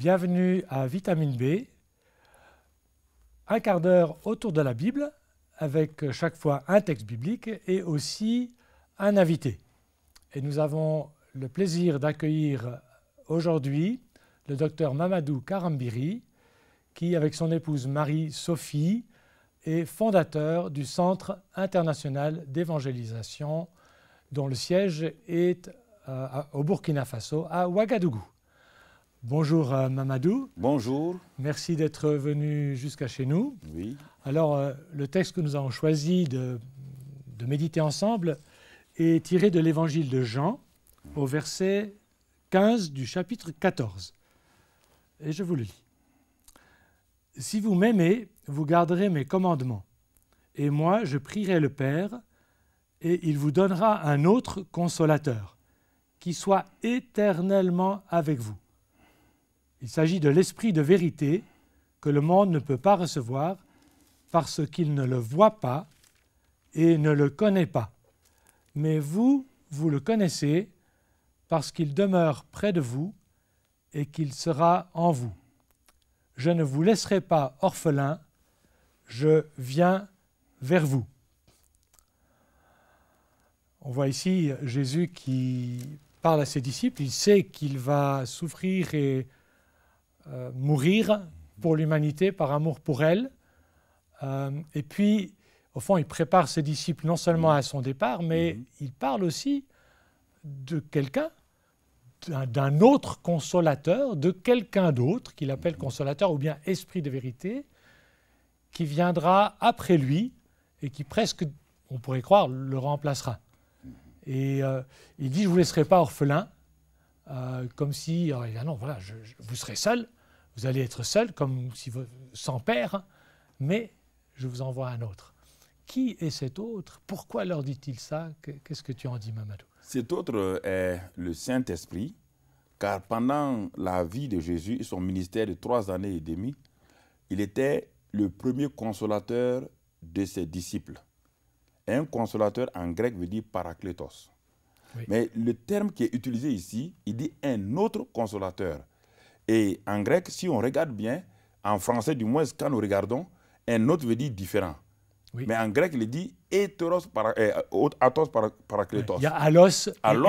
Bienvenue à Vitamine B, un quart d'heure autour de la Bible, avec chaque fois un texte biblique et aussi un invité. Et nous avons le plaisir d'accueillir aujourd'hui le docteur Mamadou Karambiri, qui, avec son épouse Marie-Sophie, est fondateur du Centre international d'évangélisation, dont le siège est euh, au Burkina Faso, à Ouagadougou. Bonjour euh, Mamadou. Bonjour. Merci d'être venu jusqu'à chez nous. Oui. Alors, euh, le texte que nous avons choisi de, de méditer ensemble est tiré de l'évangile de Jean au verset 15 du chapitre 14. Et je vous le lis. Si vous m'aimez, vous garderez mes commandements. Et moi, je prierai le Père, et il vous donnera un autre consolateur, qui soit éternellement avec vous il s'agit de l'esprit de vérité que le monde ne peut pas recevoir parce qu'il ne le voit pas et ne le connaît pas. Mais vous, vous le connaissez parce qu'il demeure près de vous et qu'il sera en vous. Je ne vous laisserai pas orphelin, je viens vers vous. On voit ici Jésus qui parle à ses disciples, il sait qu'il va souffrir et euh, mourir pour l'humanité par amour pour elle. Euh, et puis, au fond, il prépare ses disciples non seulement à son départ, mais mhm. il parle aussi de quelqu'un, d'un autre consolateur, de quelqu'un d'autre qu'il appelle mhm. consolateur ou bien esprit de vérité, qui viendra après lui et qui presque, on pourrait croire, le remplacera. Mhm. Et euh, il dit, je ne vous laisserai pas orphelin, euh, comme si, alors ah voilà, je, vous serez seul, vous allez être seul, comme si vous, sans père, mais je vous envoie un autre. Qui est cet autre Pourquoi leur dit-il ça Qu'est-ce que tu en dis, Mamadou Cet autre est le Saint-Esprit, car pendant la vie de Jésus et son ministère de trois années et demie, il était le premier consolateur de ses disciples. Un consolateur en grec veut dire paraclétos. Mais le terme qui est utilisé ici, il dit un autre consolateur. Et en grec, si on regarde bien, en français du moins, quand nous regardons, un autre veut dire différent. Mais en grec, il dit hétéros euh, athos Il y a alos allos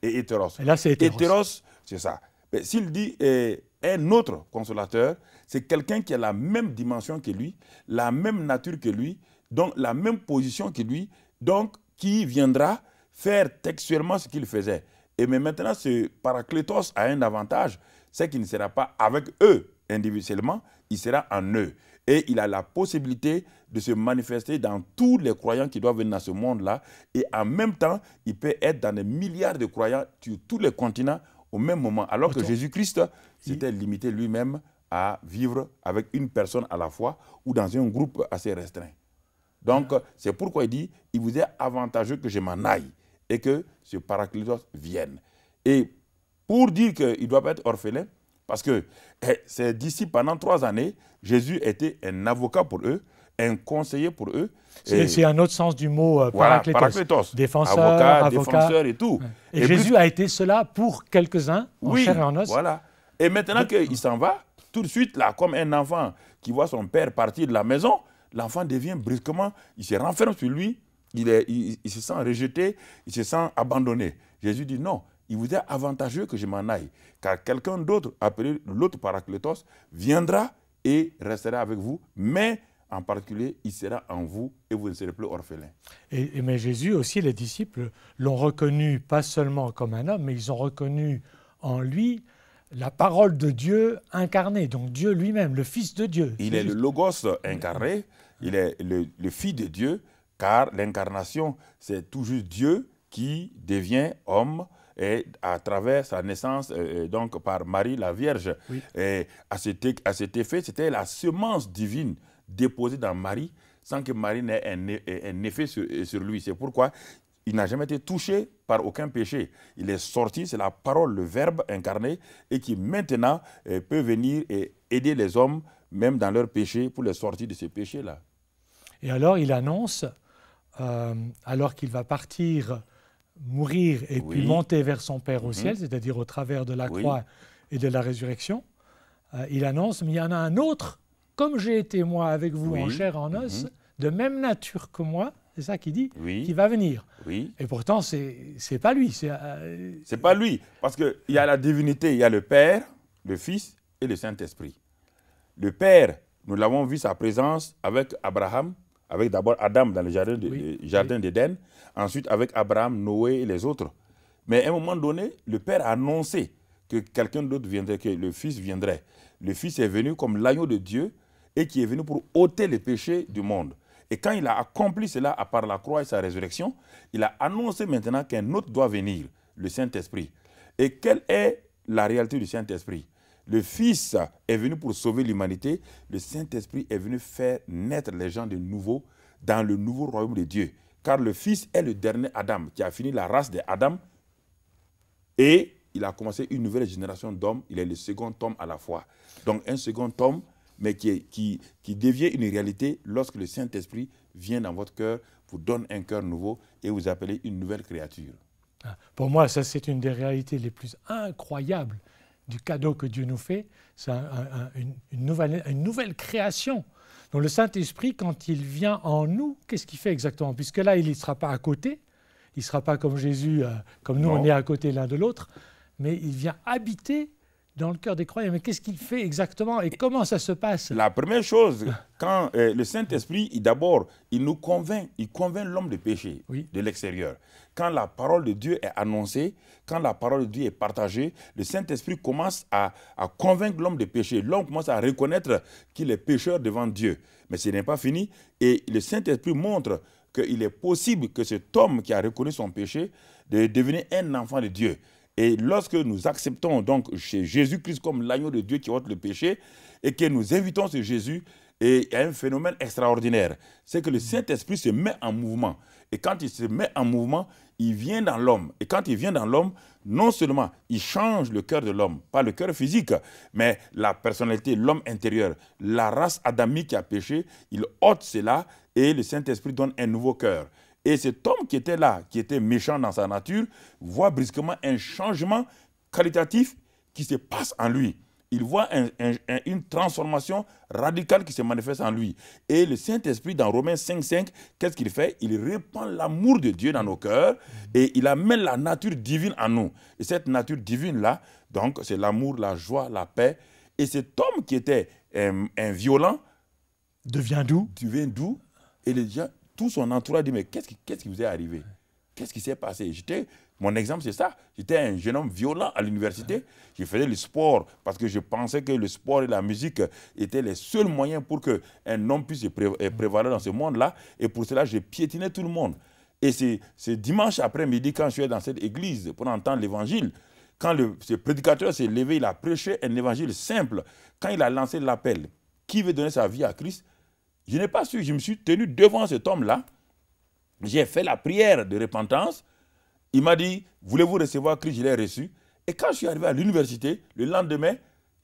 et et hétéros. Et là, c'est hétéros. c'est ça. Mais s'il dit euh, un autre consolateur, c'est quelqu'un qui a la même dimension que lui, la même nature que lui, donc la même position que lui, donc qui viendra faire textuellement ce qu'il faisait. Et mais maintenant, ce Paraclétos a un avantage, c'est qu'il ne sera pas avec eux individuellement, il sera en eux. Et il a la possibilité de se manifester dans tous les croyants qui doivent venir dans ce monde-là. Et en même temps, il peut être dans des milliards de croyants sur tous les continents au même moment. Alors que Jésus-Christ s'était limité lui-même à vivre avec une personne à la fois ou dans un groupe assez restreint. Donc, ah. c'est pourquoi il dit, il vous est avantageux que je m'en aille et que ce Paraclétos vienne. Et pour dire qu'il ne doit pas être orphelin, parce que eh, c'est d'ici pendant trois années, Jésus était un avocat pour eux, un conseiller pour eux. C'est un autre sens du mot euh, voilà, paraclétos. Défenseur, avocat, défenseur et tout. Et, Jésus a été cela pour quelques-uns, en oui, en os. Voilà. Et maintenant qu'il s'en va, tout de suite, là, comme un enfant qui voit son père partir de la maison, l'enfant devient brusquement, il se renferme sur lui, il, est, il, se sent rejeté, il se sent abandonné. Jésus dit non, il vous est avantageux que je m'en aille, car quelqu'un d'autre, appelé l'autre Paraclétos, viendra et restera avec vous, mais en particulier, il sera en vous et vous ne serez plus orphelin. Et, mais Jésus aussi, les disciples l'ont reconnu pas seulement comme un homme, mais ils ont reconnu en lui la parole de Dieu incarnée, donc Dieu lui-même, le Fils de Dieu. Il est, le Logos incarné, il est le, le Fils de Dieu, car l'incarnation, c'est toujours Dieu qui devient homme et à travers sa naissance, euh, euh, donc par Marie la Vierge. à cet, effet, c'était la semence divine déposée dans Marie sans que Marie n'ait un, effet euh, sur, lui. C'est pourquoi il n'a jamais été touché par aucun péché. Il est sorti, c'est la parole, le verbe incarné, et qui maintenant peut venir et aider les hommes, même dans leurs péchés, pour les sortir de ces péchés-là. Et alors il annonce euh, alors qu'il va partir, mourir et puis monter vers son Père au mhm. ciel, c'est-à-dire au travers de la croix et de la résurrection, euh, il annonce, mais il y en a un autre, comme j'ai été moi avec vous en chair, en os, mhm. de même nature que moi, c'est ça qu'il dit, qui va venir. Et pourtant, c'est pas lui. C'est n'est euh, pas lui, parce qu'il y a la divinité, il y a le Père, le Fils et le Saint-Esprit. Le Père, nous l'avons vu sa présence avec Abraham, avec d'abord Adam dans le jardin d'Éden, ensuite avec Abraham, Noé et les autres. Mais à un moment donné, le Père a annoncé que quelqu'un d'autre viendrait, que le Fils viendrait. Le Fils est venu comme l'agneau de Dieu et qui est venu pour ôter les péchés du monde. Et quand il a accompli cela à part la croix et sa résurrection, il a annoncé maintenant qu'un autre doit venir, le Saint-Esprit. Et quelle est la réalité du Saint-Esprit le Fils est venu pour sauver l'humanité, le Saint-Esprit est venu faire naître les gens de nouveau dans le nouveau royaume de Dieu. Car le Fils est le dernier Adam qui a fini la race d'Adam Adam et il a commencé une nouvelle génération d'hommes. Il est le second homme à la fois. Donc un second homme, mais qui, qui, qui devient une réalité lorsque le Saint-Esprit vient dans votre cœur, vous donne un cœur nouveau et vous appelez une nouvelle créature. Ah, pour moi, ça c'est une des réalités les plus incroyables du cadeau que Dieu nous fait, c'est une, nouvelle, création. Donc le Saint-Esprit, quand il vient en nous, qu'est-ce qu'il fait exactement Puisque là, il ne sera pas à côté, il ne sera pas comme Jésus, euh, comme nous, on est à côté l'un de l'autre, mais il vient habiter dans le cœur des croyants. Mais qu'est-ce qu'il fait exactement et comment ça se passe La première chose, quand euh, le Saint-Esprit, d'abord, il nous convainc, il convainc l'homme de péché de l'extérieur. Quand la parole de Dieu est annoncée, quand la parole de Dieu est partagée, le Saint-Esprit commence à, à convaincre l'homme de péché. L'homme commence à reconnaître qu'il est pécheur devant Dieu. Mais ce n'est pas fini. Et le Saint-Esprit montre qu'il est possible que cet homme qui a reconnu son péché de devenir un enfant de Dieu. Et lorsque nous acceptons donc Jésus-Christ comme l'agneau de Dieu qui ôte le péché et que nous invitons ce Jésus, il y a un phénomène extraordinaire, c'est que le Saint-Esprit se met en mouvement. Et quand il se met en mouvement, il vient dans l'homme. Et quand il vient dans l'homme, non seulement il change le cœur de l'homme, pas le cœur physique, mais la personnalité, l'homme intérieur, la race adamique qui a péché, il ôte cela et le Saint-Esprit donne un nouveau cœur. Et cet homme qui était là, qui était méchant dans sa nature, voit brusquement un changement qualitatif qui se passe en lui. Il voit une transformation radicale qui se manifeste en lui. Et le Saint-Esprit, dans Romains 5.5, 5, qu'est-ce qu'il fait Il répand l'amour de Dieu dans nos cœurs et il amène la nature divine en nous. Et cette nature divine-là, donc, c'est l'amour, la joie, la paix. Et cet homme qui était euh, un, violent... Devient doux. Devient doux. Et les gens, tout son entourage dit, mais qu'est-ce qui, vous est arrivé Qu'est-ce qui s'est passé Mon exemple, c'est ça. J'étais un jeune homme violent à l'université. Je faisais le sport parce que je pensais que le sport et la musique étaient les seuls moyens pour qu'un homme puisse prévaler euh, prévaloir dans ce monde-là. Et pour cela, je piétinais tout le monde. Et c'est dimanche après-midi, quand je suis dans cette église pour entendre l'évangile, quand le, ce prédicateur s'est levé, il a prêché un évangile simple. Quand il a lancé l'appel, qui veut donner sa vie à Christ je n'ai pas su, je me suis tenu devant cet homme-là. J'ai fait la prière de repentance. Il m'a dit, voulez-vous recevoir Christ Je l'ai reçu. Et quand je suis arrivé à l'université, le lendemain,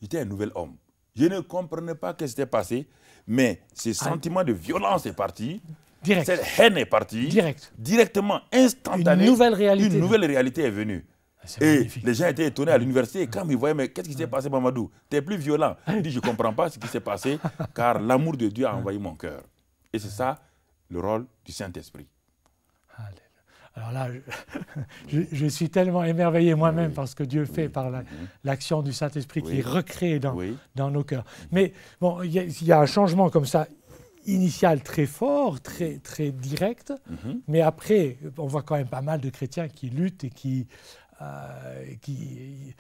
j'étais un nouvel homme. Je ne comprenais pas ce qui s'était passé, mais ce sentiment de violence est parti. Direct. Cette haine est partie. Direct. Directement, instantanément, Une nouvelle réalité. Une nouvelle réalité est venue. Ah, et les gens étaient étonnés à l'université quand ils voyaient, mais qu'est-ce qui s'est ah. passé, Mamadou Tu es plus violent. Il dit, je ne comprends pas ce qui s'est passé, car l'amour de Dieu a ah. envahi mon cœur. Et c'est ça le rôle du Saint-Esprit. Alors là, je, suis tellement émerveillé moi-même parce par ce que Dieu fait par mhm. l'action du Saint-Esprit qui est recréé dans, dans nos cœurs. Mhm. Mais bon, il y, a un changement comme ça initial très fort, très, très direct, mhm. mais après, on voit quand même pas mal de chrétiens qui luttent et qui euh, qui,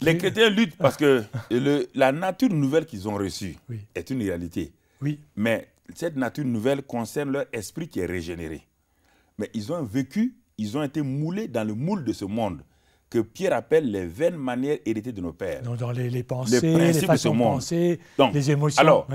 Les chrétiens luttent parce que le, la nature nouvelle qu'ils ont reçue est une réalité. Oui. Mais cette nature nouvelle concerne leur esprit qui est régénéré. Mais ils ont vécu, ils ont été moulés dans le moule de ce monde que Pierre appelle les vaines manières héritées de nos pères. dans les, les pensées, les, façons de ce monde. penser, les émotions. Alors,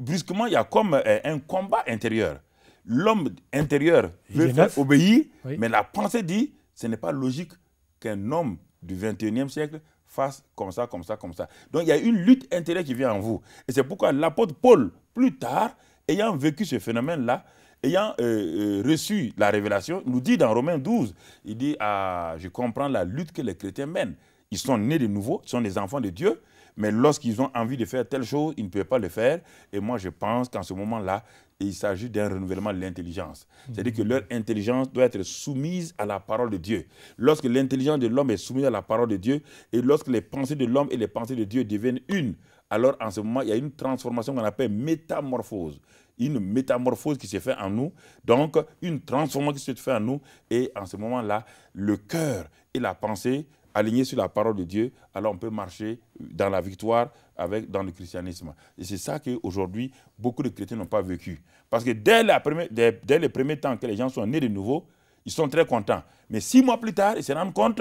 brusquement, il y a comme euh, un combat intérieur. L'homme intérieur veut faire obéir, mais la pensée dit ce n'est pas logique qu'un homme du 21e siècle fasse comme ça, comme ça, comme ça. Donc il y a une lutte intérieure qui vient en vous. Et c'est pourquoi l'apôtre Paul, plus tard, ayant vécu ce phénomène-là, ayant euh, euh, reçu la révélation, nous dit dans Romains 12, il dit, ah, je comprends la lutte que les chrétiens mènent. Ils sont nés de nouveau, ils sont des enfants de Dieu, mais lorsqu'ils ont envie de faire telle chose, ils ne peuvent pas le faire. Et moi, je pense qu'en ce moment-là, il s'agit d'un renouvellement de l'intelligence. C'est-à-dire que leur intelligence doit être soumise à la parole de Dieu. Lorsque l'intelligence de l'homme est soumise à la parole de Dieu, et lorsque les pensées de l'homme et les pensées de Dieu deviennent une, alors en ce moment, il y a une transformation qu'on appelle métamorphose. Une métamorphose qui se fait en nous, donc une transformation qui se fait en nous. Et en ce moment-là, le cœur et la pensée aligné sur la parole de Dieu, alors on peut marcher dans la victoire avec, dans le christianisme. Et c'est ça qu'aujourd'hui, beaucoup de chrétiens n'ont pas vécu. Parce que dès, la première, dès, le premier temps que les gens sont nés de nouveau, ils sont très contents. Mais six mois plus tard, ils se rendent compte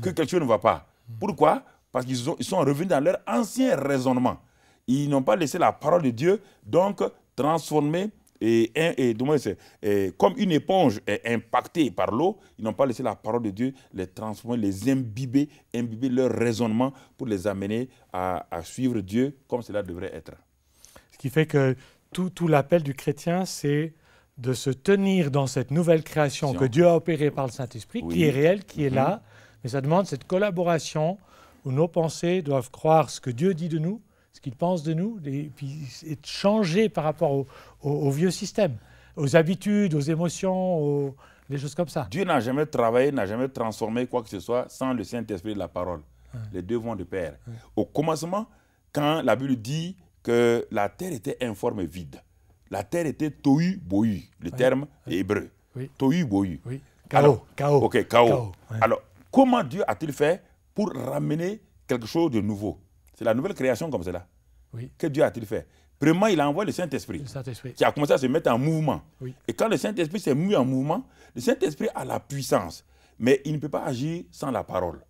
que quelque chose ne va pas. Pourquoi Parce qu'ils ils sont revenus dans leur ancien raisonnement. Ils n'ont pas laissé la parole de Dieu, donc transformer et, comme une éponge est impactée par l'eau, ils n'ont pas laissé la parole de Dieu les transformer, les imbiber, imbiber leur raisonnement pour les amener à, suivre Dieu comme cela devrait être. Ce qui fait que tout, l'appel du chrétien, c'est de se tenir dans cette nouvelle création que Dieu a opérée par le Saint-Esprit, qui est réelle, qui est mm-hmm. là, mais ça demande cette collaboration où nos pensées doivent croire ce que Dieu dit de nous, ce qu'ils pensent de nous, et puis changé par rapport au, vieux système, aux habitudes, aux émotions, aux, des choses comme ça. Dieu n'a jamais travaillé, n'a jamais transformé quoi que ce soit sans le Saint-Esprit de la parole. Les deux vont de pair. Au commencement, quand la Bible dit que la terre était informe et vide, la terre était tohu bohu, le terme hébreu. Tohu bohu. Oui. Chaos. Ok, chaos. Alors, comment Dieu a-t-il fait pour ramener quelque chose de nouveau c'est la nouvelle création comme cela. Oui. Que Dieu a-t-il fait Premièrement, il a envoyé le Saint-Esprit qui a commencé à se mettre en mouvement. Et quand le Saint-Esprit s'est mis en mouvement, le Saint-Esprit a la puissance, mais il ne peut pas agir sans la parole.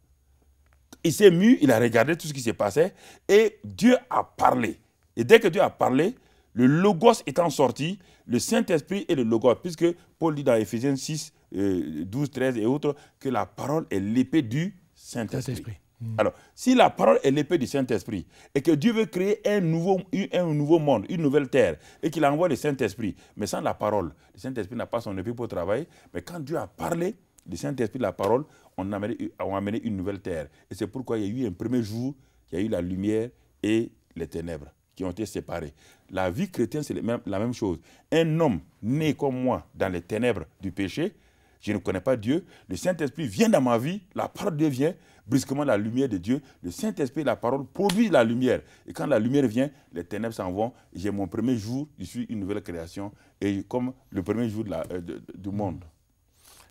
Il s'est mis, il a regardé tout ce qui s'est passé et Dieu a parlé. Et dès que Dieu a parlé, le Logos étant sorti, le Saint-Esprit est le Logos, puisque Paul dit dans Ephésiens 6, 12, 13 et autres que la parole est l'épée du Saint-Esprit. saint esprit Mm. Alors, si la parole est l'épée du Saint-Esprit et que Dieu veut créer un nouveau, un nouveau monde, une nouvelle terre, et qu'il envoie le Saint-Esprit, mais sans la parole, le Saint-Esprit n'a pas son épée pour travailler, mais quand Dieu a parlé, le Saint-Esprit, la parole, on a, amené, on a amené une nouvelle terre. Et c'est pourquoi il y a eu un premier jour, il y a eu la lumière et les ténèbres qui ont été séparées. La vie chrétienne, c'est la même chose. Un homme né comme moi dans les ténèbres du péché, je ne connais pas Dieu, le Saint-Esprit vient dans ma vie, la parole devient, vient, brusquement la lumière de Dieu, le Saint-Esprit, la parole produit la lumière. Et quand la lumière vient, les ténèbres s'en vont. J'ai mon premier jour, je suis une nouvelle création, et comme le premier jour de la, euh, du monde.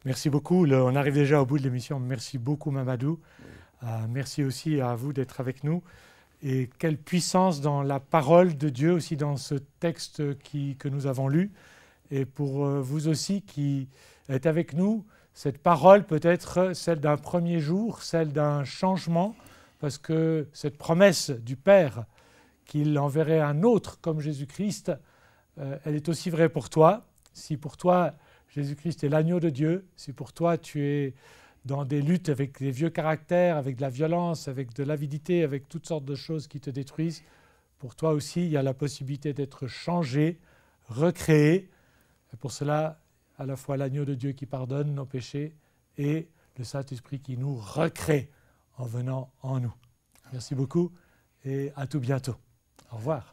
Merci beaucoup. on arrive déjà au bout de l'émission. Merci beaucoup, Mamadou. Euh, merci aussi à vous d'être avec nous. Et quelle puissance dans la parole de Dieu, aussi dans ce texte qui, que nous avons lu. Et pour euh, vous aussi qui êtes avec nous, cette parole peut être celle d'un premier jour, celle d'un changement, parce que cette promesse du Père qu'il enverrait un autre comme Jésus-Christ, euh, elle est aussi vraie pour toi. Si pour toi Jésus-Christ est l'agneau de Dieu, si pour toi tu es dans des luttes avec des vieux caractères, avec de la violence, avec de l'avidité, avec toutes sortes de choses qui te détruisent, pour toi aussi il y a la possibilité d'être changé, recréé. pour cela, à la fois l'agneau de Dieu qui pardonne nos péchés et le Saint-Esprit qui nous recrée en venant en nous. Merci beaucoup et à tout bientôt. Au revoir.